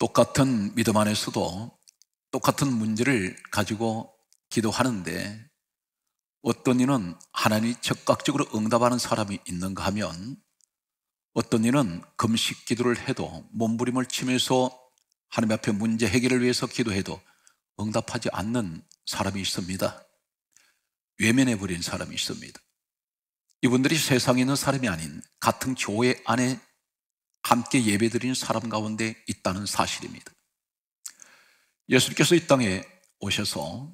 똑같은 믿음 안에서도 똑같은 문제를 가지고 기도하는데 어떤 이는 하나님이 적극적으로 응답하는 사람이 있는가 하면 어떤 이는 금식 기도를 해도 몸부림을 치면서 하나님 앞에 문제 해결을 위해서 기도해도 응답하지 않는 사람이 있습니다. 외면해 버린 사람이 있습니다. 이분들이 세상에 있는 사람이 아닌 같은 교회 안에 함께 예배드리는 사람 가운데 있다는 사실입니다. 예수님께서 이 땅에 오셔서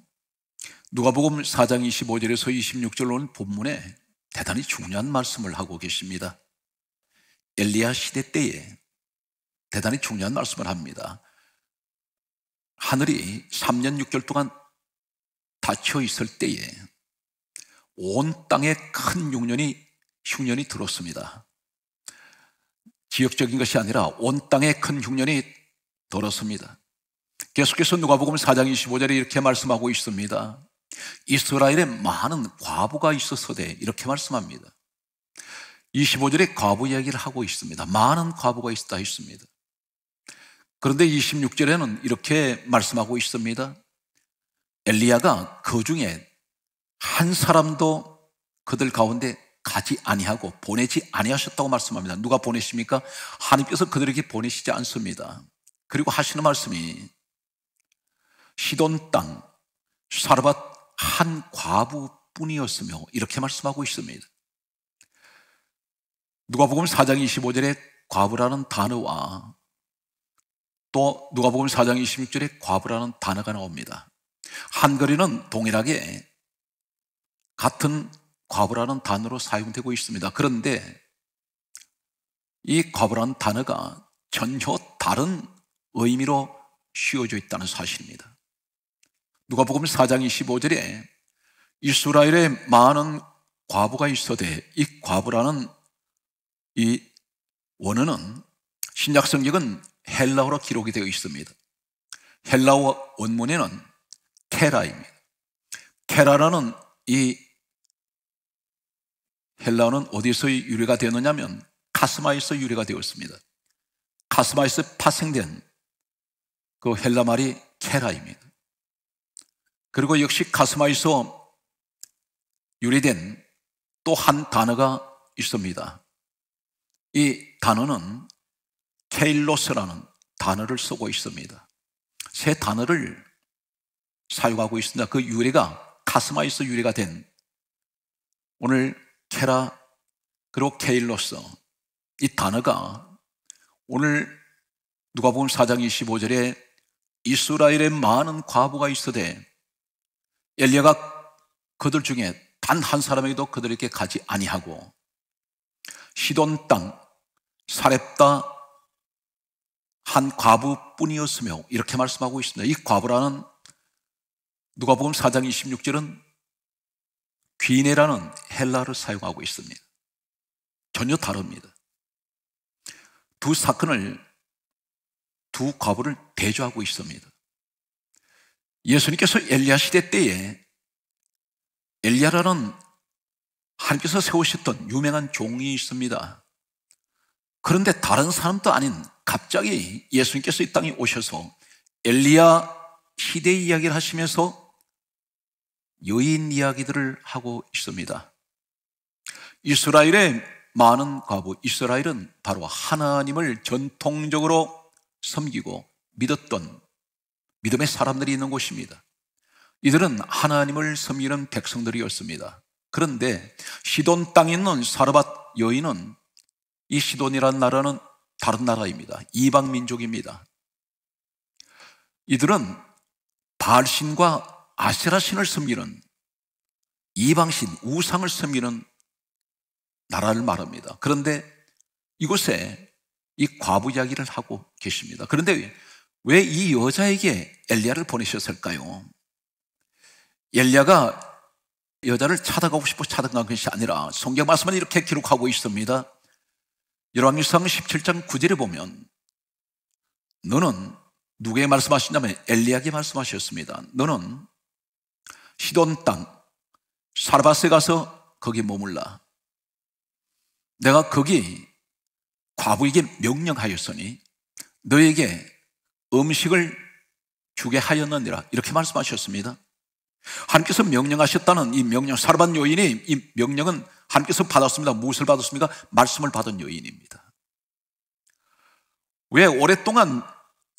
누가복음 4장 25절에서 26절로 오 본문에 대단히 중요한 말씀을 하고 계십니다. 엘리야 시대 때에 대단히 중요한 말씀을 합니다. 하늘이 3년 6개 동안 닫혀 있을 때에 온 땅에 큰 흉년이 흉년이 들었습니다. 기역적인 것이 아니라 온 땅에 큰 흉년이 돌었습니다 계속해서 누가복음 4장 25절에 이렇게 말씀하고 있습니다. 이스라엘에 많은 과부가 있었어대 이렇게 말씀합니다. 25절에 과부 이야기를 하고 있습니다. 많은 과부가 있다 했습니다. 그런데 26절에는 이렇게 말씀하고 있습니다. 엘리야가 그 중에 한 사람도 그들 가운데 가지 아니하고 보내지 아니하셨다고 말씀합니다. 누가 보내십니까? 하나님께서 그들에게 보내시지 않습니다. 그리고 하시는 말씀이 시돈 땅 사르밧 한 과부뿐이었으며 이렇게 말씀하고 있습니다. 누가복음 4장 25절에 과부라는 단어와 또 누가복음 4장 26절에 과부라는 단어가 나옵니다. 한글에는 동일하게 같은 과부라는 단어로 사용되고 있습니다. 그런데 이 과부라는 단어가 전혀 다른 의미로 씌워져 있다는 사실입니다. 누가복음 4장 25절에 이스라엘에 많은 과부가 있어되 이 과부라는 이 원어는 신약 성경은 헬라어로 기록이 되어 있습니다. 헬라어 원문에는 테라입니다. 테라라는 이 헬라어는 어디에서 유래가 되느냐면 카스마에서 유래가 되었습니다. 카스마에서 파생된 그 헬라 말이 케라입니다. 그리고 역시 카스마에서 유래된 또 한 단어가 있습니다. 이 단어는 케일로스라는 단어를 쓰고 있습니다. 세 단어를 사용하고 있습니다. 그 유래가 카스마에서 유래가 된 오늘 케라 그리고 케일로서이 단어가 오늘 누가복음 4장 25절에 이스라엘에 많은 과부가 있어되 엘리야가 그들 중에 단 한 사람에게도 그들에게 가지 아니하고 시돈 땅 사렙다 한 과부뿐이었으며 이렇게 말씀하고 있습니다. 이 과부라는 누가복음 4장 26절은 귀인이라는 헬라를 사용하고 있습니다. 전혀 다릅니다. 두 사건을 두 과부를 대조하고 있습니다. 예수님께서 엘리야 시대 때에 엘리야라는 하나님께서 세우셨던 유명한 종이 있습니다. 그런데 다른 사람도 아닌 갑자기 예수님께서 이 땅에 오셔서 엘리야 시대 이야기를 하시면서 여인 이야기들을 하고 있습니다. 이스라엘의 많은 과부, 이스라엘은 바로 하나님을 전통적으로 섬기고 믿었던 믿음의 사람들이 있는 곳입니다. 이들은 하나님을 섬기는 백성들이었습니다. 그런데 시돈 땅에 있는 사르밧 여인은 이 시돈이라는 나라는 다른 나라입니다. 이방 민족입니다. 이들은 바신과 아세라 신을 섬기는 이방신 우상을 섬기는 나라를 말합니다. 그런데 이곳에 이 과부 이야기를 하고 계십니다. 그런데 왜 이 여자에게 엘리야를 보내셨을까요? 엘리야가 여자를 찾아가고 싶어 찾아간 것이 아니라 성경 말씀은 이렇게 기록하고 있습니다. 열왕유상 17장 9절에 보면 너는 누구에게 말씀하시냐면 엘리야에게 말씀하셨습니다. 너는 시돈 땅 사르밧에 가서 거기 머물라. 내가 거기 과부에게 명령하였으니 너에게 음식을 주게 하였느니라 이렇게 말씀하셨습니다. 하나님께서 명령하셨다는 이 명령 사르밧 요인이 이 명령은 하나님께서 받았습니다. 무엇을 받았습니까? 말씀을 받은 요인입니다. 왜 오랫동안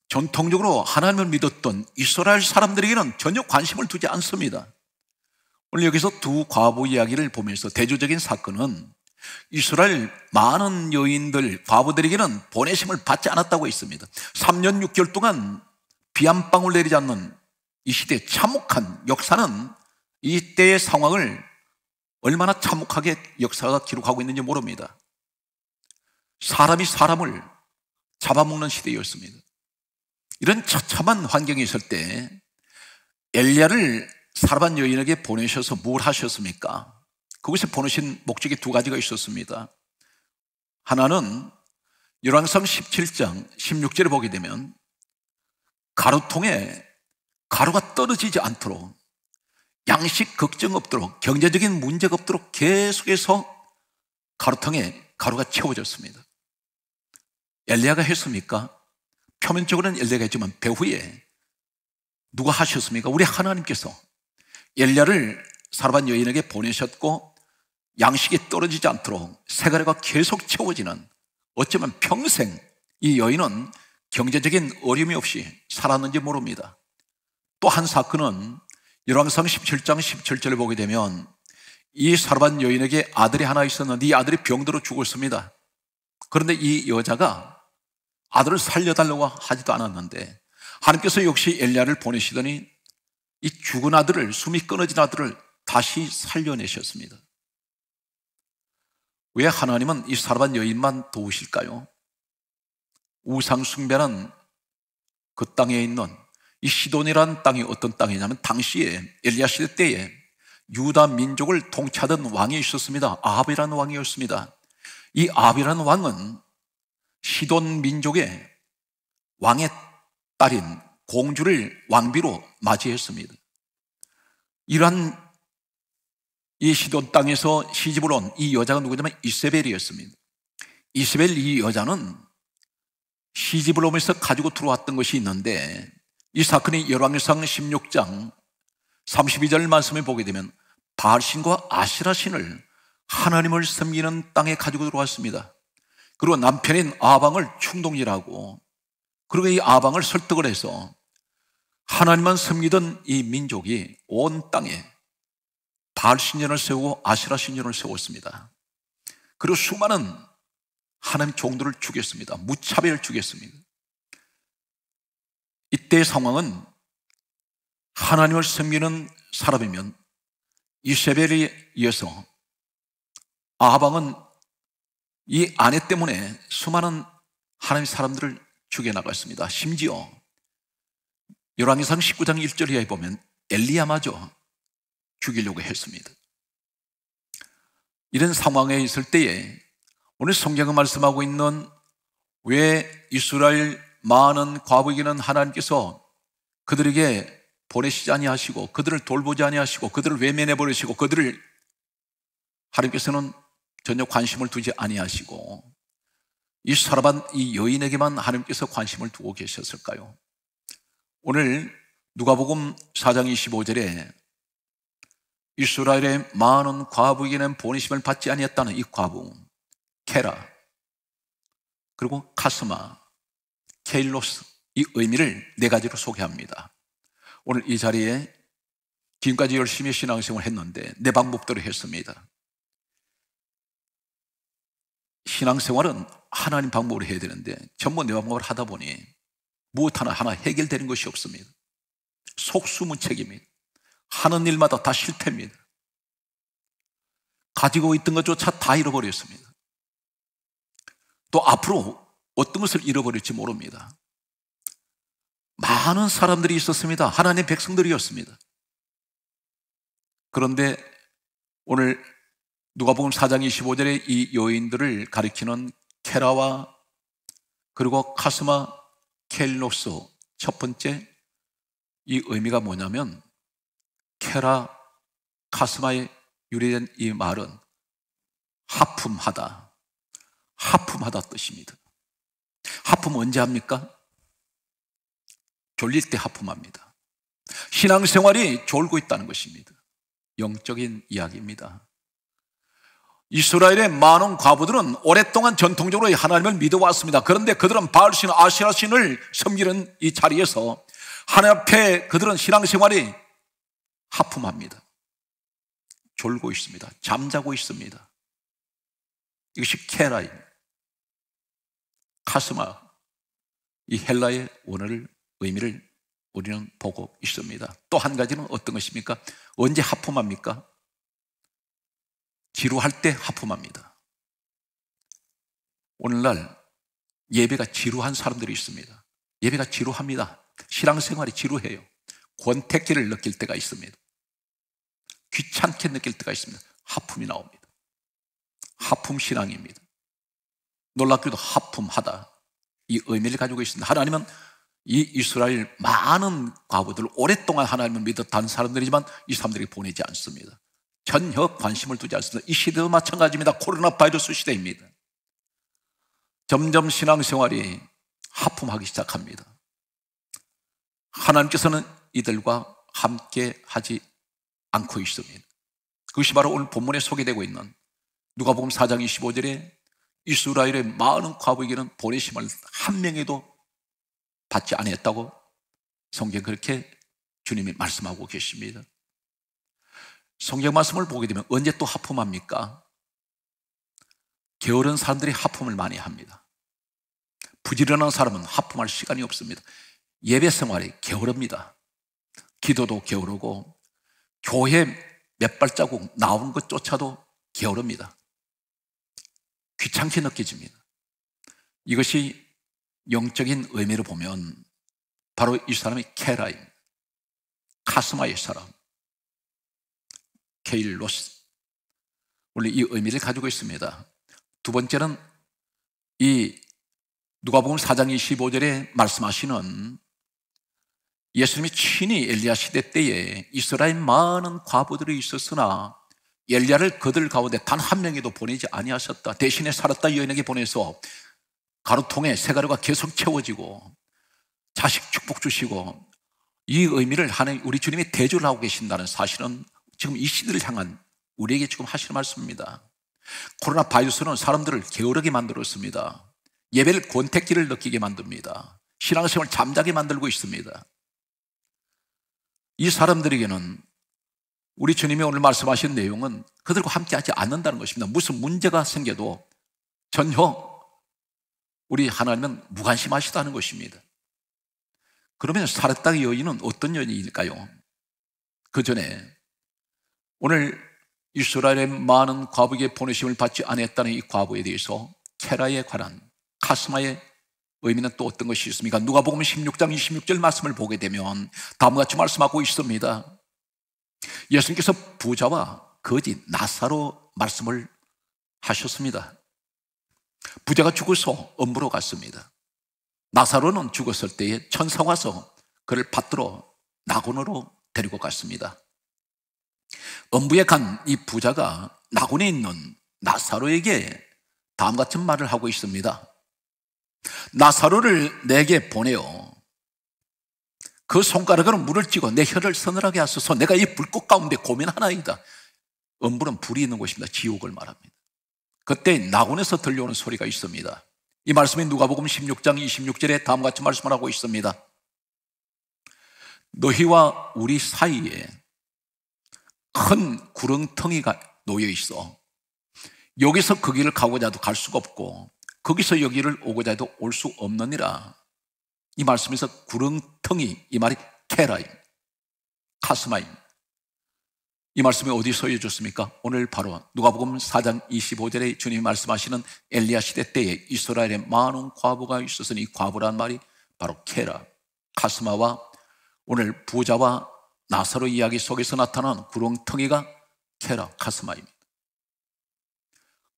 전통적으로 하나님을 믿었던 이스라엘 사람들에게는 전혀 관심을 두지 않습니다. 오늘 여기서 두 과부 이야기를 보면서 대조적인 사건은 이스라엘 많은 여인들, 과부들에게는 보내심을 받지 않았다고 했습니다. 3년 6개월 동안 비한 방울 내리지 않는 이 시대의 참혹한 역사는 이때의 상황을 얼마나 참혹하게 역사가 기록하고 있는지 모릅니다. 사람이 사람을 잡아먹는 시대였습니다. 이런 처참한 환경에 있을 때 엘리야를 사르반 여인에게 보내셔서 뭘 하셨습니까? 그곳에 보내신 목적이 두 가지가 있었습니다. 하나는 열왕성 17장 16절을 보게 되면 가루통에 가루가 떨어지지 않도록 양식 걱정 없도록 경제적인 문제가 없도록 계속해서 가루통에 가루가 채워졌습니다. 엘리야가 했습니까? 표면적으로는 엘리야가 했지만 배후에 누가 하셨습니까? 우리 하나님께서 엘리야를 사르반 여인에게 보내셨고 양식이 떨어지지 않도록 세가래가 계속 채워지는 어쩌면 평생 이 여인은 경제적인 어려움이 없이 살았는지 모릅니다. 또 한 사건은 열왕상 17장 17절을 보게 되면 이 사르반 여인에게 아들이 하나 있었는데 이 네 아들이 병들어 죽었습니다. 그런데 이 여자가 아들을 살려달라고 하지도 않았는데 하나님께서 역시 엘리야를 보내시더니 이 죽은 아들을 숨이 끊어진 아들을 다시 살려내셨습니다. 왜 하나님은 이 사르반 여인만 도우실까요? 우상 숭배는 그 땅에 있는 이 시돈이란 땅이 어떤 땅이냐면 당시에 엘리야 시대 때에 유다 민족을 통치하던 왕이 있었습니다. 아합이라는 왕이었습니다. 이 아합이라는 왕은 시돈 민족의 왕의 딸인 공주를 왕비로 맞이했습니다. 이러한 이 시돈 땅에서 시집을 온 이 여자가 누구냐면 이세벨이었습니다. 이세벨 이 여자는 시집을 오면서 가지고 들어왔던 것이 있는데 이 사건이 열왕상 16장 32절 말씀에 보게 되면 바알신과 아시라신을 하나님을 섬기는 땅에 가지고 들어왔습니다. 그리고 남편인 아방을 충동질하고 그리고 이 아방을 설득을 해서 하나님만 섬기던 이 민족이 온 땅에 바알 신전을 세우고 아시라 신전을 세웠습니다. 그리고 수많은 하나님 종들을 죽였습니다. 무차별 죽였습니다. 이때의 상황은 하나님을 섬기는 사람이면 이세벨이 이어서 아방은 이 아내 때문에 수많은 하나님 사람들을 죽여나갔습니다. 심지어 열왕기상 19장 1절 에 보면 엘리야마저 죽이려고 했습니다. 이런 상황에 있을 때에 오늘 성경을 말씀하고 있는 왜 이스라엘 많은 과부에게는 하나님께서 그들에게 보내시지 아니하시고 그들을 돌보지 아니하시고 그들을 외면해 버리시고 그들을 하나님께서는 전혀 관심을 두지 아니하시고 이 사라반 이 여인에게만 하나님께서 관심을 두고 계셨을까요? 오늘 누가복음 4장 25절에 이스라엘의 많은 과부에게는 보내심을 받지 아니했다는 이 과부 케라 그리고 카스마 케일로스 이 의미를 네 가지로 소개합니다. 오늘 이 자리에 지금까지 열심히 신앙생활 했는데 내 방법대로 했습니다. 신앙생활은 하나님 방법으로 해야 되는데 전부 내 방법을 하다 보니 무엇 하나 하나 해결되는 것이 없습니다. 속수무책입니다. 하는 일마다 다 실패입니다. 가지고 있던 것조차 다 잃어버렸습니다. 또 앞으로 어떤 것을 잃어버릴지 모릅니다. 많은 사람들이 있었습니다. 하나님 백성들이었습니다. 그런데 오늘 누가복음 4장 25절에 이 요인들을 가리키는 케라와 그리고 카스마 켈로스 첫 번째 이 의미가 뭐냐면 케라 카스마에 유래된 이 말은 하품하다 하품하다 뜻입니다 하품 언제 합니까? 졸릴 때 하품합니다 신앙생활이 졸고 있다는 것입니다 영적인 이야기입니다 이스라엘의 많은 과부들은 오랫동안 전통적으로 하나님을 믿어왔습니다. 그런데 그들은 바알신, 아시아신을 섬기는 이 자리에서 하나님 앞에 그들은 신앙생활이 하품합니다. 졸고 있습니다. 잠자고 있습니다. 이것이 케라입니다. 카스마, 이 헬라의 원어를, 의미를 우리는 보고 있습니다. 또 한 가지는 어떤 것입니까? 언제 하품합니까? 지루할 때 하품합니다. 오늘날 예배가 지루한 사람들이 있습니다. 예배가 지루합니다. 신앙생활이 지루해요. 권태기를 느낄 때가 있습니다. 귀찮게 느낄 때가 있습니다. 하품이 나옵니다. 하품 신앙입니다. 놀랍게도 하품하다. 이 의미를 가지고 있습니다. 하나님은 이 이스라엘 많은 과부들 오랫동안 하나님을 믿었던 사람들이지만 이 사람들이 보내지 않습니다. 전혀 관심을 두지 않습니다. 이 시대도 마찬가지입니다. 코로나 바이러스 시대입니다. 점점 신앙생활이 하품하기 시작합니다. 하나님께서는 이들과 함께 하지 않고 있습니다. 그것이 바로 오늘 본문에 소개되고 있는 누가복음 4장 25절에 이스라엘의 많은 과부에게는 보내심을 한 명에도 받지 아니했다고 성경 그렇게 주님이 말씀하고 계십니다. 성경 말씀을 보게 되면 언제 또 하품합니까? 게으른 사람들이 하품을 많이 합니다. 부지런한 사람은 하품할 시간이 없습니다. 예배 생활이 게으릅니다. 기도도 게으르고 교회 몇 발자국 나온 것조차도 게으릅니다. 귀찮게 느껴집니다. 이것이 영적인 의미로 보면 바로 이 사람이 케라입니다. 카스마의 사람. 케일로스. 원래 이 의미를 가지고 있습니다. 두 번째는 이 누가복음 4장 25절에 말씀하시는 예수님이 친히 엘리야 시대 때에 이스라엘 많은 과부들이 있었으나 엘리야를 그들 가운데 단 한 명에도 보내지 아니하셨다. 대신에 살았다 여인에게 보내서 가루통에 새가루가 계속 채워지고 자식 축복 주시고 이 의미를 하는 우리 주님이 대조를 하고 계신다는 사실은 지금 이 시대를 향한 우리에게 지금 하시는 말씀입니다. 코로나 바이러스는 사람들을 게으르게 만들었습니다. 예배를 권태기를 느끼게 만듭니다. 신앙생활 잠자게 만들고 있습니다. 이 사람들에게는 우리 주님이 오늘 말씀하신 내용은 그들과 함께하지 않는다는 것입니다. 무슨 문제가 생겨도 전혀 우리 하나님은 무관심하시다는 것입니다. 그러면 사르의 여인은 어떤 여인일까요? 그 전에 오늘 이스라엘의 많은 과부에게 보내심을 받지 않았다는 이 과부에 대해서 케라에 관한 카스마의 의미는 또 어떤 것이 있습니까? 누가 보면 16장 26절 말씀을 보게 되면 다음과 같이 말씀하고 있습니다. 예수님께서 부자와 거짓, 나사로 말씀을 하셨습니다. 부자가 죽어서 음부로 갔습니다. 나사로는 죽었을 때에 천사와서 그를 받들어 낙원으로 데리고 갔습니다. 엄부에 간 이 부자가 낙원에 있는 나사로에게 다음 같은 말을 하고 있습니다. 나사로를 내게 보내요. 그 손가락으로 물을 찍어 내 혀를 서늘하게 하소서 내가 이 불꽃 가운데 고민하나이다. 엄부는 불이 있는 곳입니다. 지옥을 말합니다. 그때 낙원에서 들려오는 소리가 있습니다. 이 말씀이 누가복음 16장 26절에 다음과 같이 말씀을 하고 있습니다. 너희와 우리 사이에 큰 구렁텅이가 놓여 있어. 여기서 거기를 그 가고자 도갈 수가 없고 거기서 여기를 오고자 해도 올 수 없느니라. 이 말씀에서 구렁텅이 이 말이 테라임, 카스마임. 이 말씀이 어디 소유 줬습니까? 오늘 바로 누가복음 4장 25절에 주님이 말씀하시는 엘리야 시대 때에 이스라엘에 많은 과부가 있었으니 과부란 말이 바로 케라, 카스마와 오늘 부자와 나사로 이야기 속에서 나타난 구렁텅이가 케라 카스마입니다.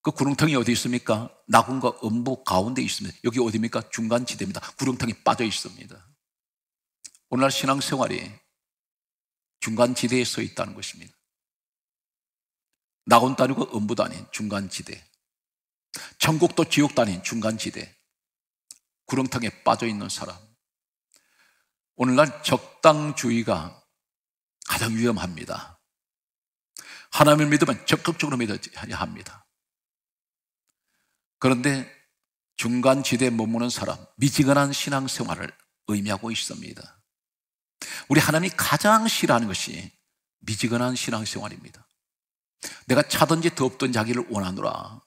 그 구렁텅이 어디 있습니까? 낙원과 음부 가운데 있습니다. 여기 어디입니까? 중간 지대입니다. 구렁텅이 빠져 있습니다. 오늘날 신앙생활이 중간 지대에 서 있다는 것입니다. 낙원도 니고 음부도 닌 중간 지대. 천국도 지옥도 닌 중간 지대. 구렁텅에 빠져 있는 사람. 오늘날 적당주의가 가장 위험합니다. 하나님을 믿으면 적극적으로 믿어야 합니다. 그런데 중간 지대에 머무는 사람, 미지근한 신앙생활을 의미하고 있습니다. 우리 하나님이 가장 싫어하는 것이 미지근한 신앙생활입니다. 내가 차든지 덥든 자기를 원하노라.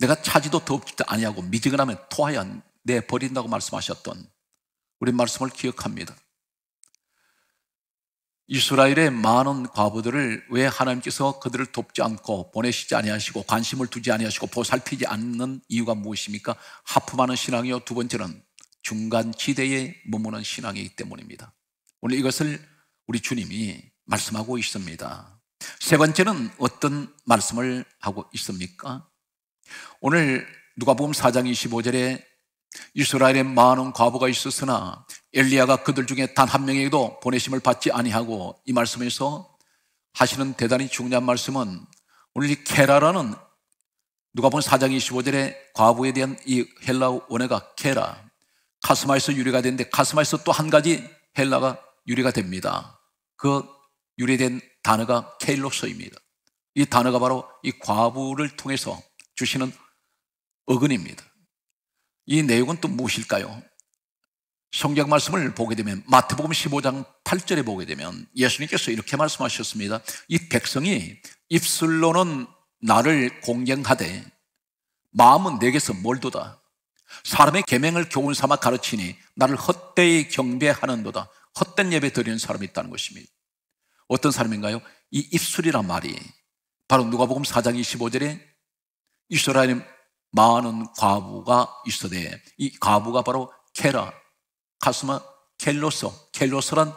내가 차지도 덥지도 아니하고 미지근하면 토하여 내버린다고 말씀하셨던 우리 말씀을 기억합니다. 이스라엘의 많은 과부들을 왜 하나님께서 그들을 돕지 않고 보내시지 아니하시고 관심을 두지 아니하시고 보살피지 않는 이유가 무엇입니까? 하품하는 신앙이요. 두 번째는 중간 지대에 머무는 신앙이기 때문입니다. 오늘 이것을 우리 주님이 말씀하고 있습니다. 세 번째는 어떤 말씀을 하고 있습니까? 오늘 누가복음 4장 25절에 이스라엘의 많은 과부가 있었으나 엘리야가 그들 중에 단 한 명에게도 보내심을 받지 아니하고 이 말씀에서 하시는 대단히 중요한 말씀은 오늘 케라라는 누가 본 4장 25절에 과부에 대한 이 헬라 원어가 케라 카스마에서 유리가 되는데 카스마에서 또 한 가지 헬라가 유리가 됩니다. 그유리된 단어가 케일롭소입니다. 이 단어가 바로 이 과부를 통해서 주시는 어근입니다. 이 내용은 또 무엇일까요? 성경 말씀을 보게 되면 마태복음 15장 8절에 보게 되면 예수님께서 이렇게 말씀하셨습니다. 이 백성이 입술로는 나를 공경하되 마음은 내게서 멀도다. 사람의 계명을 교훈 삼아 가르치니 나를 헛되이 경배하는도다. 헛된 예배 드리는 사람이 있다는 것입니다. 어떤 사람인가요? 이 입술이란 말이 바로 누가복음 4장 25절에 이스라엘 많은 과부가 있어대이 과부가 바로 케라 가스마 켈로소켈로소란이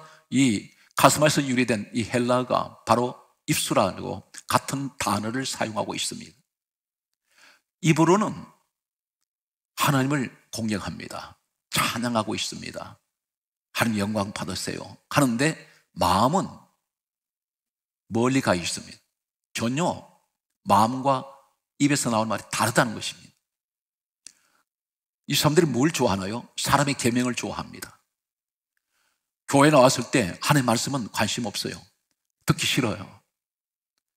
가스마에서 유래된 이 헬라가 바로 입술하고 같은 단어를 사용하고 있습니다. 입으로는 하나님을 공격합니다. 찬양하고 있습니다. 하나님 영광 받으세요. 하는데 마음은 멀리 가 있습니다. 전혀 마음과 입에서 나온 말이 다르다는 것입니다. 이 사람들이 뭘 좋아하나요? 사람의 계명을 좋아합니다. 교회 나왔을 때 하나님 말씀은 관심 없어요. 듣기 싫어요.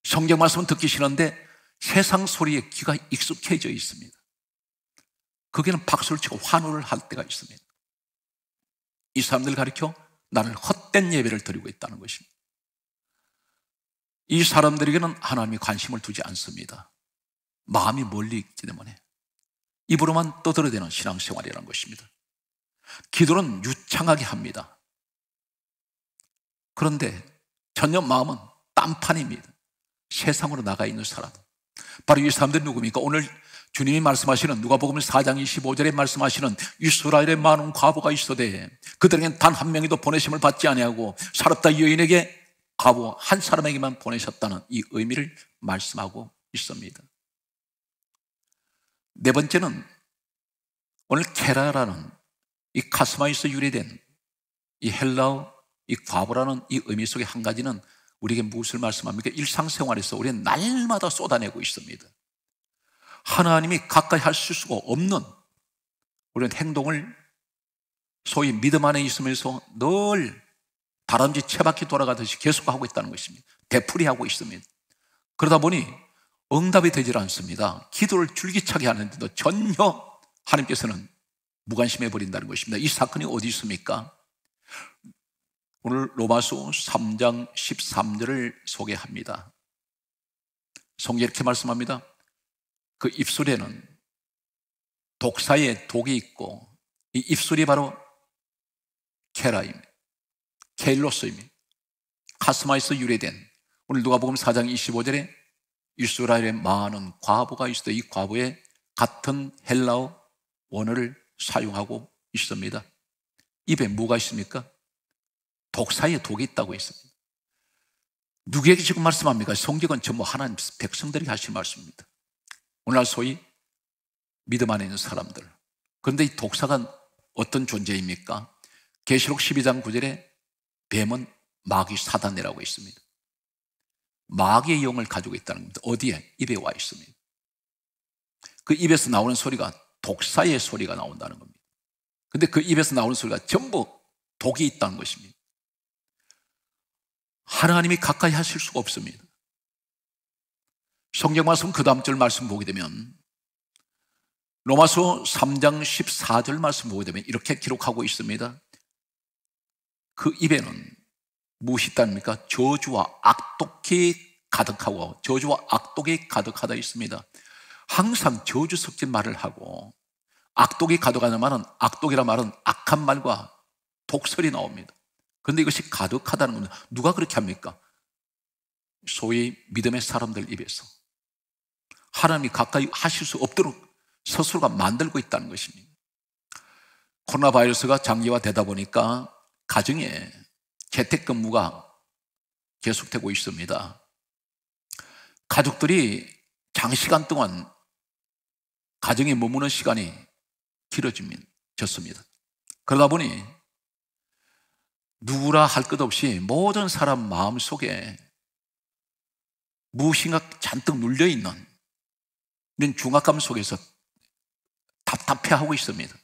성경 말씀은 듣기 싫은데 세상 소리에 귀가 익숙해져 있습니다. 거기는 박수를 치고 환호를 할 때가 있습니다. 이 사람들 가리켜 나는 헛된 예배를 드리고 있다는 것입니다. 이 사람들에게는 하나님이 관심을 두지 않습니다. 마음이 멀리 있기 때문에. 입으로만 떠들어대는 신앙생활이라는 것입니다. 기도는 유창하게 합니다. 그런데 전혀 마음은 딴판입니다. 세상으로 나가 있는 사람. 바로 이 사람들이 누굽니까? 오늘 주님이 말씀하시는 누가복음 4장 25절에 말씀하시는 이스라엘의 많은 과부가 있어되 그들에겐 단한 명이도 보내심을 받지 아니하고 사랍다 여인에게 과부 한 사람에게만 보내셨다는 이 의미를 말씀하고 있습니다. 네 번째는 오늘 케라라는 이 카스마에서 유래된 이 헬라어 이 과부라는 이 의미 속에한 가지는 우리에게 무엇을 말씀합니까? 일상생활에서 우리는 날마다 쏟아내고 있습니다. 하나님이 가까이 할 수가 없는 우리는 행동을 소위 믿음 안에 있으면서 늘 다람쥐 채바퀴 돌아가듯이 계속하고 있다는 것입니다. 되풀이하고 있습니다. 그러다 보니 응답이 되질 않습니다. 기도를 줄기차게 하는데도 전혀 하나님께서는 무관심해 버린다는 것입니다. 이 사건이 어디 있습니까? 오늘 로마서 3장 13절을 소개합니다. 성경 이렇게 말씀합니다. 그 입술에는 독사의 독이 있고 이 입술이 바로 케라입니다. 케일로스입니다. 카스마에서 유래된 오늘 누가복음 4장 25절에 이스라엘에 많은 과부가 있어도 이 과부에 같은 헬라어 원어를 사용하고 있습니다. 입에 뭐가 있습니까? 독사에 독이 있다고 했습니다. 누구에게 지금 말씀합니까? 성경은 전부 하나님 백성들이 하실 말씀입니다. 오늘날 소위 믿음 안에 있는 사람들. 그런데 이 독사가 어떤 존재입니까? 계시록 12장 9절에 뱀은 마귀 사단이라고 했습니다 마귀의 영을 가지고 있다는 겁니다. 어디에? 입에 와 있습니다. 그 입에서 나오는 소리가 독사의 소리가 나온다는 겁니다. 근데 그 입에서 나오는 소리가 전부 독이 있다는 것입니다. 하나님이 가까이 하실 수가 없습니다. 성경 말씀 그 다음 절 말씀 보게 되면 로마서 3장 14절 말씀 보게 되면 이렇게 기록하고 있습니다. 그 입에는 무엇이 있답니까? 저주와 악독이 가득하고 저주와 악독이 가득하다 있습니다. 항상 저주 섞인 말을 하고 악독이 가득하는 말은 악독이란 말은 악한 말과 독설이 나옵니다. 그런데 이것이 가득하다는 겁니다. 누가 그렇게 합니까? 소위 믿음의 사람들 입에서 하나님이 가까이 하실 수 없도록 스스로가 만들고 있다는 것입니다. 코로나 바이러스가 장기화되다 보니까 가정에 재택근무가 계속되고 있습니다. 가족들이 장시간 동안 가정에 머무는 시간이 길어졌습니다. 그러다 보니 누구라 할 것 없이 모든 사람 마음 속에 무심각 잔뜩 눌려있는 이런 중압감 속에서 답답해하고 있습니다.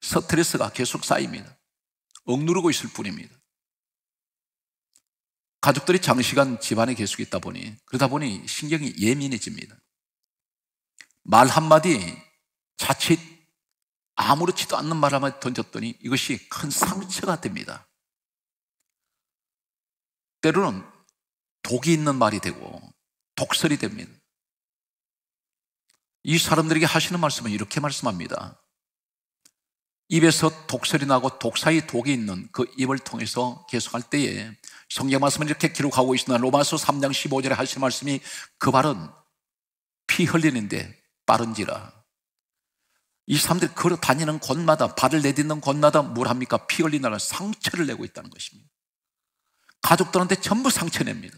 스트레스가 계속 쌓입니다. 억누르고 있을 뿐입니다. 가족들이 장시간 집안에 계속 있다 보니 그러다 보니 신경이 예민해집니다. 말 한마디 자칫 아무렇지도 않는 말 한마디 던졌더니 이것이 큰 상처가 됩니다. 때로는 독이 있는 말이 되고 독설이 됩니다. 이 사람들에게 하시는 말씀은 이렇게 말씀합니다. 입에서 독설이 나고 독사의 독이 있는 그 입을 통해서 계속할 때에 성경 말씀을 이렇게 기록하고 있습니다. 로마서 3장 15절에 하신 말씀이 그 발은 피 흘리는데 빠른지라. 이 사람들이 걸어 다니는 곳마다, 발을 내딛는 곳마다 뭘 합니까? 피 흘리느라 상처를 내고 있다는 것입니다. 가족들한테 전부 상처 냅니다.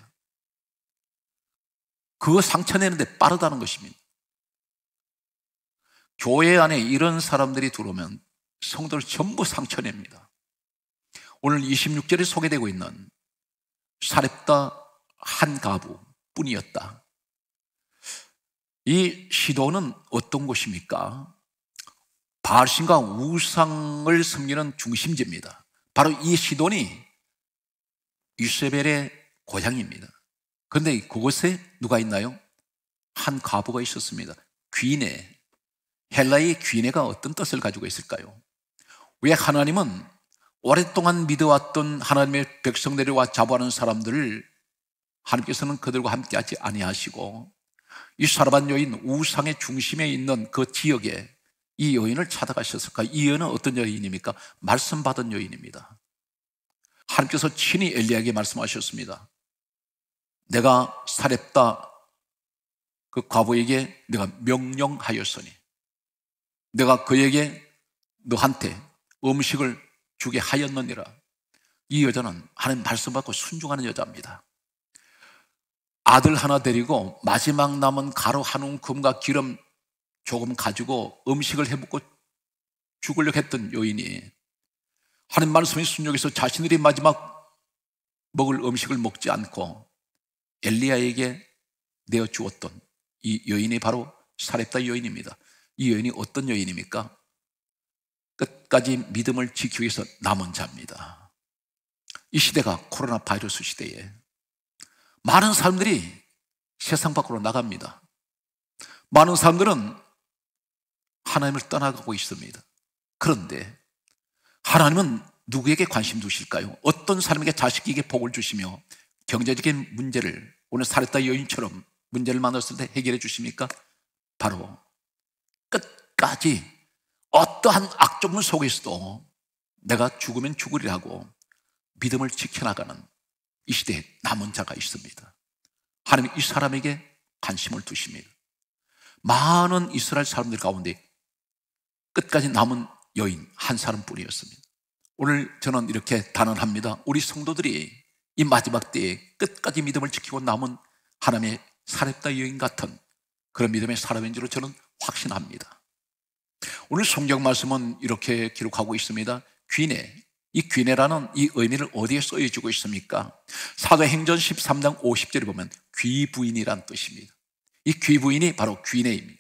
그 상처 내는데 빠르다는 것입니다. 교회 안에 이런 사람들이 들어오면 성도를 전부 상처냅니다. 오늘 26절에 소개되고 있는 사렙다 한 가부 뿐이었다. 이시도는 어떤 곳입니까? 바알신과 우상을 섬기는 중심지입니다. 바로 이 시돈이 유세벨의 고향입니다. 그런데 그곳에 누가 있나요? 한 가부가 있었습니다. 귀인의 헬라의 귀인애가 어떤 뜻을 가지고 있을까요? 왜 하나님은 오랫동안 믿어왔던 하나님의 백성들이 와 자부하는 사람들을 하나님께서는 그들과 함께하지 아니하시고 이 사르반 여인 우상의 중심에 있는 그 지역에 이 여인을 찾아가셨을까? 이 여인은 어떤 여인입니까? 말씀 받은 여인입니다. 하나님께서 친히 엘리야에게 말씀하셨습니다. 내가 사렙다 그 과부에게 내가 명령하였으니 내가 그에게 너한테 음식을 주게 하였느니라. 이 여자는 하나님 말씀 받고 순종하는 여자입니다. 아들 하나 데리고 마지막 남은 가루 한 움큼과 기름 조금 가지고 음식을 해먹고 죽으려 했던 여인이 하나님 말씀의 순종해서 자신들이 마지막 먹을 음식을 먹지 않고 엘리야에게 내어 주었던 이 여인이 바로 사렙다 여인입니다. 이 여인이 어떤 여인입니까? 끝까지 믿음을 지키기 위해서 남은 자입니다. 이 시대가 코로나 바이러스 시대에 많은 사람들이 세상 밖으로 나갑니다. 많은 사람들은 하나님을 떠나가고 있습니다. 그런데 하나님은 누구에게 관심 두실까요? 어떤 사람에게 자식에게 복을 주시며 경제적인 문제를 오늘 살렸다 여인처럼 문제를 만났을 때 해결해 주십니까? 바로 끝까지 어떠한 악조을 속에서도 내가 죽으면 죽으리라고 믿음을 지켜나가는 이 시대에 남은 자가 있습니다. 하나님 이 사람에게 관심을 두십니다. 많은 이스라엘 사람들 가운데 끝까지 남은 여인 한 사람뿐이었습니다. 오늘 저는 이렇게 단언합니다. 우리 성도들이 이 마지막 때에 끝까지 믿음을 지키고 남은 하나님의 사렙다 여인 같은 그런 믿음의 사람인 줄로 저는 확신합니다. 오늘 성경 말씀은 이렇게 기록하고 있습니다. 귀내. 이 귀내라는 이 의미를 어디에 써주고 여 있습니까? 사도행전 13장 5 0절을 보면 귀부인이란 뜻입니다. 이 귀부인이 바로 귀내입니다.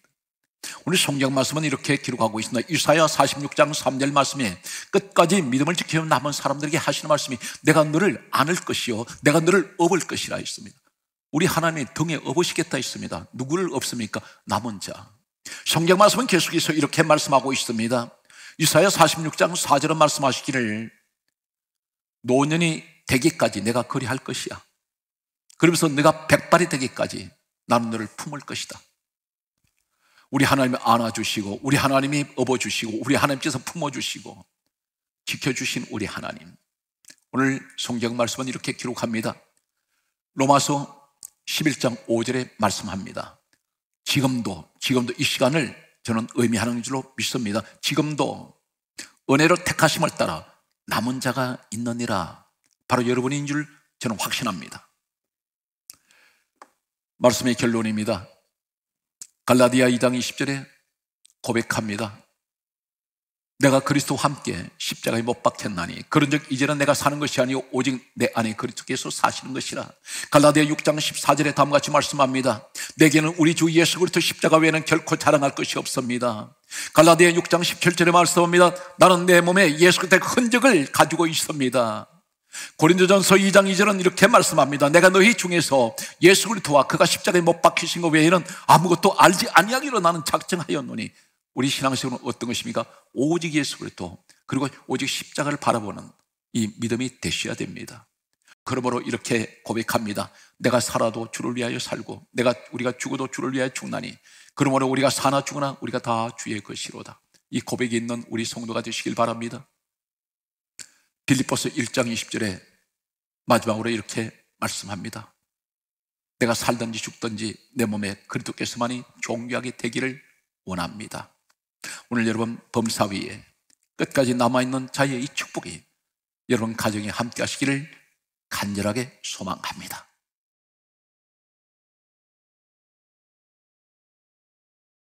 오늘 성경 말씀은 이렇게 기록하고 있습니다. 이사야 46장 3절 말씀에 끝까지 믿음을 지켜 남은 사람들에게 하시는 말씀이 내가 너를 안을 것이요 내가 너를 업을 것이라 했습니다. 우리 하나님의 등에 업으시겠다 했습니다. 누구를 업습니까? 남은 자. 성경 말씀은 계속해서 이렇게 말씀하고 있습니다. 이사야 46장 4절은 말씀하시기를 노년이 되기까지 내가 거리할 것이야. 그러면서 내가 백발이 되기까지 나는 너를 품을 것이다. 우리 하나님 안아주시고 우리 하나님이 업어주시고 우리 하나님께서 품어주시고 지켜주신 우리 하나님. 오늘 성경 말씀은 이렇게 기록합니다. 로마서 11장 5절에 말씀합니다. 지금도 지금도 이 시간을 저는 의미하는 줄로 믿습니다. 지금도 은혜로 택하심을 따라 남은 자가 있느니라 바로 여러분인 줄 저는 확신합니다. 말씀의 결론입니다. 갈라디아 2장 20절에 고백합니다. 내가 그리스도와 함께 십자가에 못 박혔나니 그런즉 이제는 내가 사는 것이 아니오 오직 내 안에 그리스도께서 사시는 것이라 갈라디아 6장 14절에 다음과 같이 말씀합니다 내게는 우리 주 예수 그리스도 십자가 외에는 결코 자랑할 것이 없습니다 갈라디아 6장 17절에 말씀합니다 나는 내 몸에 예수 그리스도의 흔적을 가지고 있습니다 고린도전서 2장 2절은 이렇게 말씀합니다. 내가 너희 중에서 예수 그리스도와 그가 십자가에 못 박히신 것 외에는 아무것도 알지 아니하기로 나는 작정하였노니 우리 신앙생활은 어떤 것입니까? 오직 예수 그리스도 그리고 오직 십자가를 바라보는 이 믿음이 되셔야 됩니다. 그러므로 이렇게 고백합니다. 내가 살아도 주를 위하여 살고 내가 우리가 죽어도 주를 위하여 죽나니 그러므로 우리가 사나 죽으나 우리가 다 주의 것이로다. 이 고백이 있는 우리 성도가 되시길 바랍니다. 빌리포스 1장 20절에 마지막으로 이렇게 말씀합니다. 내가 살든지 죽든지 내 몸에 그리스도께서만이 종교하게 되기를 원합니다. 오늘 여러분 범사위에 끝까지 남아있는 자의이 축복이 여러분 가정에 함께 하시기를 간절하게 소망합니다.